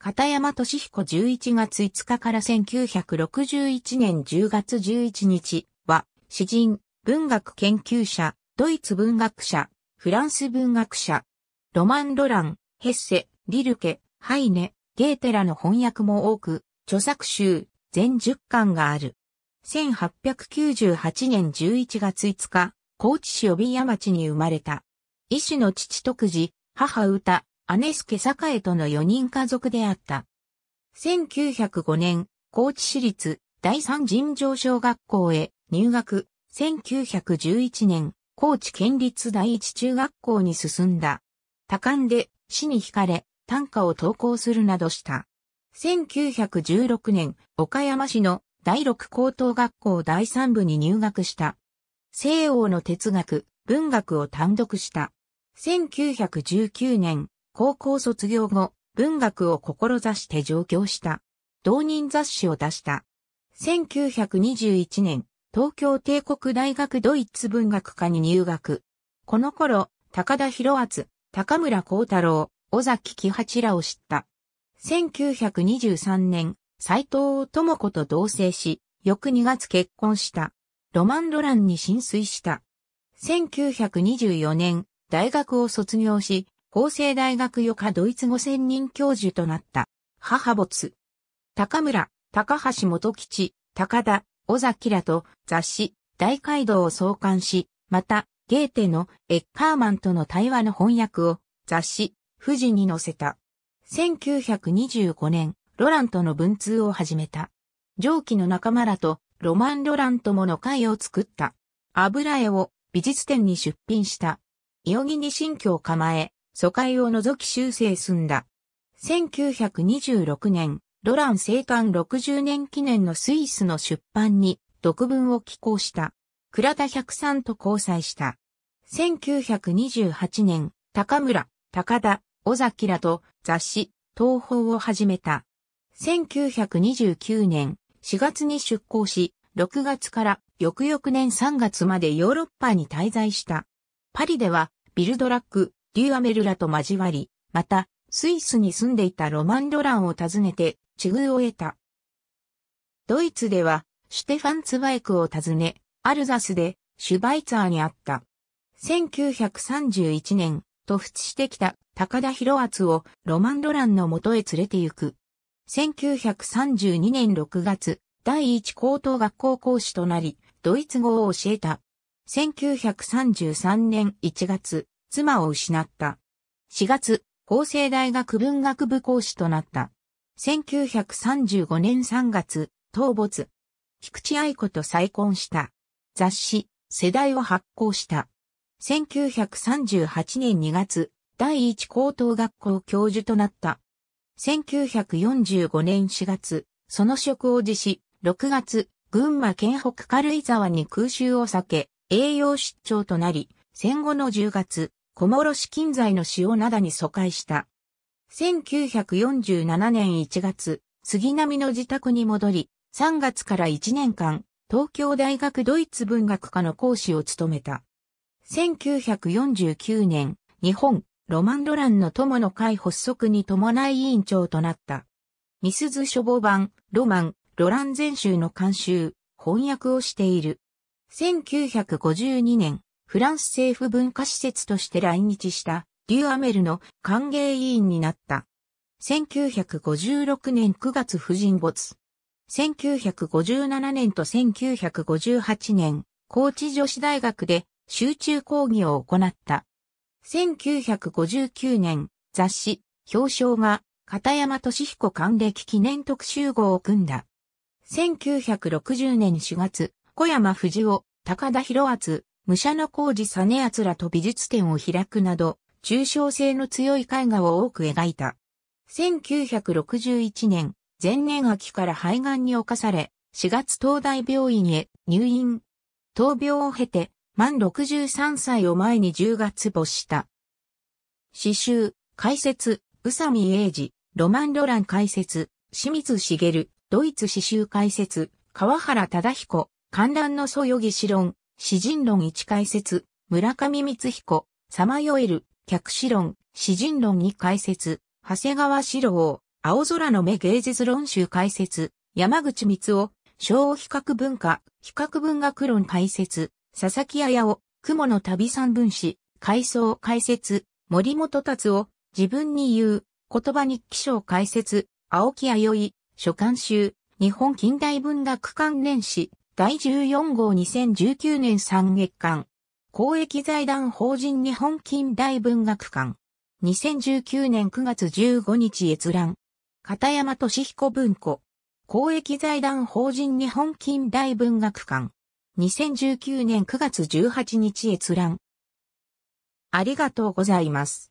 片山俊彦11月5日から1961年10月11日は、詩人、文学研究者、ドイツ文学者、フランス文学者、ロマン・ロラン、ヘッセ、リルケ、ハイネ、ゲーテラの翻訳も多く、著作集、全10巻がある。1898年11月5日、高知市帯山町に生まれた。医師の父徳次、母歌、姉助栄との4人家族であった。1905年、高知市立第三尋常小学校へ入学。1911年、高知県立第一中学校に進んだ。多感で死に惹かれ、短歌を投稿するなどした。1916年、岡山市の第六高等学校第三部に入学した。西欧の哲学、文学を単独した。1919年、高校卒業後、文学を志して上京した。同人雑誌を出した。1921年、東京帝国大学ドイツ文学科に入学。この頃、高田博厚、高村光太郎、尾崎喜八らを知った。1923年、斎藤智子と同棲し、翌2月結婚した。ロマン・ロランに浸水した。1924年、大学を卒業し、法政大学余科ドイツ語専任教授となった。母没。高村、高橋元吉、高田、尾崎らと雑誌、大街道を創刊し、また、ゲーテのエッカーマンとの対話の翻訳を雑誌、富士に載せた。1925年、ロランとの文通を始めた。上記の仲間らとロマン・ロランともの会を作った。油絵を美術展に出品した。いよぎに新居を構え、疎開を除き修正済んだ。1926年、ロラン生誕60年記念のスイスの出版に、独文を寄稿した。倉田百三と交際した。1928年、高村、高田、尾崎らと雑誌、東宝を始めた。1929年、4月に出港し、6月から翌々年3月までヨーロッパに滞在した。パリでは、ビルドラック、リュアメルラと交わり、また、スイスに住んでいたロマン・ドランを訪ねて、地遇を得た。ドイツでは、シュテファン・ツバイクを訪ね、アルザスで、シュバイツァーに会った。1931年、突出してきた高田博厚をロマン・ドランの元へ連れて行く。1932年6月、第一高等学校講師となり、ドイツ語を教えた。1933年1月、妻を失った。4月、法政大学文学部講師となった。1935年3月、東没。菊池愛子と再婚した。雑誌、世代を発行した。1938年2月、第一高等学校教授となった。1945年4月、その職を辞し、6月、群馬県北軽井沢に空襲を避け、栄養失調となり、戦後の10月、小諸市近在の塩灘に疎開した。1947年1月、杉並の自宅に戻り、3月から1年間、東京大学ドイツ文学科の講師を務めた。1949年、日本、ロマンドランの友の会発足に伴い委員長となった。ミスズ書房版、ロマン、ロラン全集の監修、翻訳をしている。1952年、フランス政府文化施設として来日したデュアメルの歓迎委員になった。1956年9月婦人没。1957年と1958年、高知女子大学で集中講義を行った。1959年、雑誌、表彰が、片山俊彦還暦記念特集号を組んだ。1960年4月、小山藤尾、高田博厚、武者の工事実奴らと美術展を開くなど、抽象性の強い絵画を多く描いた。1961年、前年秋から肺がんに侵され、4月東大病院へ入院。闘病を経て、満63歳を前に10月没した。詩集、解説、宇佐美英二、ロマン・ロラン解説、清水茂、ドイツ詩集解説、川原忠彦、観覧の素よぎし論、詩人論1解説、村上光彦、さまよえる、客詩論、詩人論2解説、長谷川四郎、青空の目芸術論集解説、山口光昭小比較文化、比較文学論解説、佐々木綾夫、雲の旅三分子、回想解説、森本達夫、自分に言う、言葉日記章解説、青木弥生、書簡集、日本近代文学関連史、第14号2019年3月間、公益財団法人日本近代文学館、2019年9月15日閲覧、片山俊彦文庫、公益財団法人日本近代文学館、2019年9月18日閲覧。ありがとうございます。